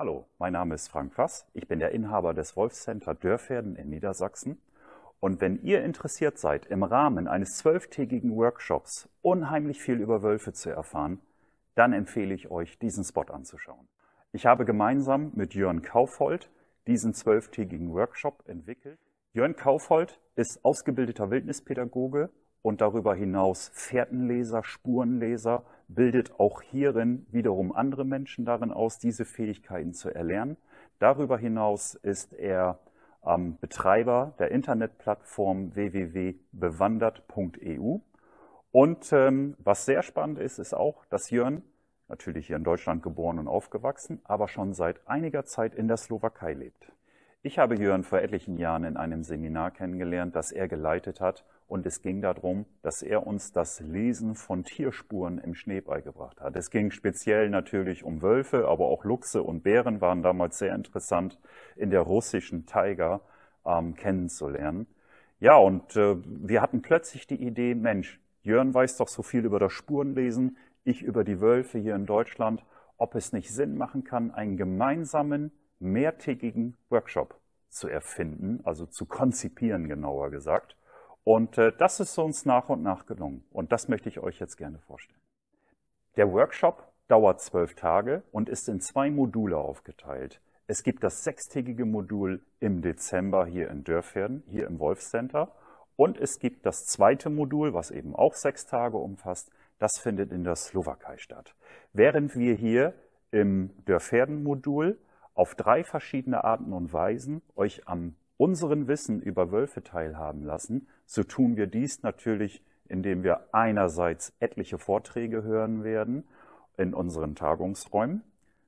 Hallo, mein Name ist Frank Fass. Ich bin der Inhaber des Wolfscenter Dörferden in Niedersachsen. Und wenn ihr interessiert seid, im Rahmen eines zwölftägigen Workshops unheimlich viel über Wölfe zu erfahren, dann empfehle ich euch, diesen Spot anzuschauen. Ich habe gemeinsam mit Jörn Kaufhold diesen zwölftägigen Workshop entwickelt. Jörn Kaufhold ist ausgebildeter Wildnispädagoge und darüber hinaus Fährtenleser, Spurenleser, bildet auch hierin wiederum andere Menschen darin aus, diese Fähigkeiten zu erlernen. Darüber hinaus ist er ähm, Betreiber der Internetplattform www.bewandert.eu. Und ähm, was sehr spannend ist, ist auch, dass Jörn, natürlich hier in Deutschland geboren und aufgewachsen, aber schon seit einiger Zeit in der Slowakei lebt. Ich habe Jörn vor etlichen Jahren in einem Seminar kennengelernt, das er geleitet hat und es ging darum, dass er uns das Lesen von Tierspuren im Schnee beigebracht hat. Es ging speziell natürlich um Wölfe, aber auch Luchse und Bären waren damals sehr interessant in der russischen Taiga ähm, kennenzulernen. Ja, und äh, wir hatten plötzlich die Idee, Mensch, Jörn weiß doch so viel über das Spurenlesen, ich über die Wölfe hier in Deutschland, ob es nicht Sinn machen kann, einen gemeinsamen mehrtägigen Workshop zu erfinden, also zu konzipieren genauer gesagt und äh, das ist uns nach und nach gelungen. Und das möchte ich euch jetzt gerne vorstellen. Der Workshop dauert zwölf Tage und ist in zwei Module aufgeteilt. Es gibt das sechstägige Modul im Dezember hier in Dörfherden, hier im Wolf Center. Und es gibt das zweite Modul, was eben auch sechs Tage umfasst. Das findet in der Slowakei statt. Während wir hier im Dörfherden-Modul auf drei verschiedene Arten und Weisen euch am unseren Wissen über Wölfe teilhaben lassen, so tun wir dies natürlich, indem wir einerseits etliche Vorträge hören werden in unseren Tagungsräumen.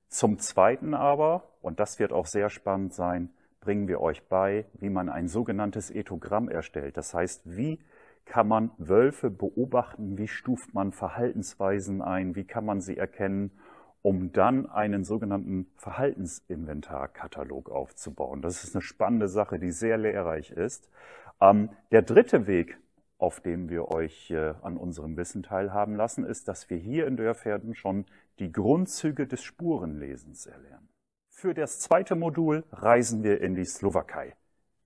Zum Zweiten aber, und das wird auch sehr spannend sein, bringen wir euch bei, wie man ein sogenanntes Ethogramm erstellt. Das heißt, wie kann man Wölfe beobachten, wie stuft man Verhaltensweisen ein, wie kann man sie erkennen um dann einen sogenannten Verhaltensinventarkatalog aufzubauen. Das ist eine spannende Sache, die sehr lehrreich ist. Ähm, der dritte Weg, auf dem wir euch äh, an unserem Wissen teilhaben lassen, ist, dass wir hier in Dörferden schon die Grundzüge des Spurenlesens erlernen. Für das zweite Modul reisen wir in die Slowakei.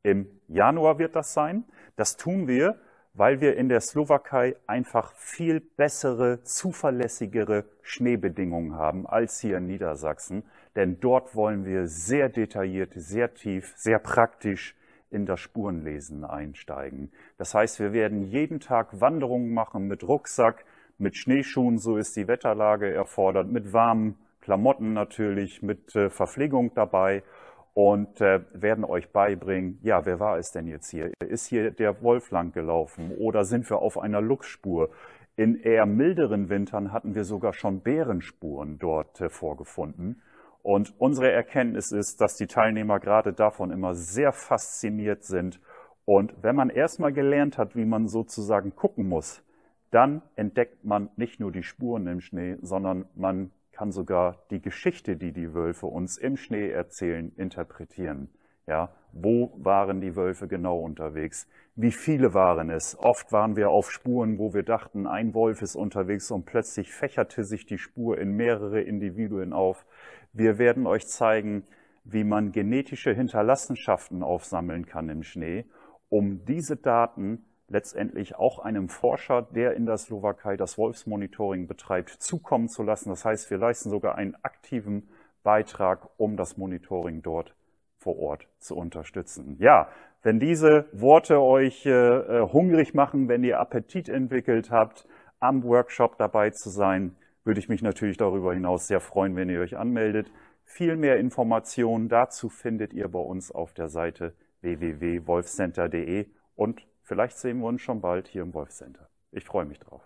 Im Januar wird das sein. Das tun wir weil wir in der Slowakei einfach viel bessere, zuverlässigere Schneebedingungen haben als hier in Niedersachsen. Denn dort wollen wir sehr detailliert, sehr tief, sehr praktisch in das Spurenlesen einsteigen. Das heißt, wir werden jeden Tag Wanderungen machen mit Rucksack, mit Schneeschuhen, so ist die Wetterlage erfordert, mit warmen Klamotten natürlich, mit äh, Verpflegung dabei und äh, werden euch beibringen, ja, wer war es denn jetzt hier? Ist hier der Wolf lang gelaufen oder sind wir auf einer Luchsspur? In eher milderen Wintern hatten wir sogar schon Bärenspuren dort äh, vorgefunden. Und unsere Erkenntnis ist, dass die Teilnehmer gerade davon immer sehr fasziniert sind. Und wenn man erstmal gelernt hat, wie man sozusagen gucken muss, dann entdeckt man nicht nur die Spuren im Schnee, sondern man kann sogar die Geschichte, die die Wölfe uns im Schnee erzählen, interpretieren. Ja, wo waren die Wölfe genau unterwegs? Wie viele waren es? Oft waren wir auf Spuren, wo wir dachten, ein Wolf ist unterwegs und plötzlich fächerte sich die Spur in mehrere Individuen auf. Wir werden euch zeigen, wie man genetische Hinterlassenschaften aufsammeln kann im Schnee, um diese Daten letztendlich auch einem Forscher, der in der Slowakei das Wolfsmonitoring betreibt, zukommen zu lassen. Das heißt, wir leisten sogar einen aktiven Beitrag, um das Monitoring dort vor Ort zu unterstützen. Ja, wenn diese Worte euch äh, äh, hungrig machen, wenn ihr Appetit entwickelt habt, am Workshop dabei zu sein, würde ich mich natürlich darüber hinaus sehr freuen, wenn ihr euch anmeldet. Viel mehr Informationen dazu findet ihr bei uns auf der Seite www.wolfcenter.de und Vielleicht sehen wir uns schon bald hier im Wolf Center. Ich freue mich drauf.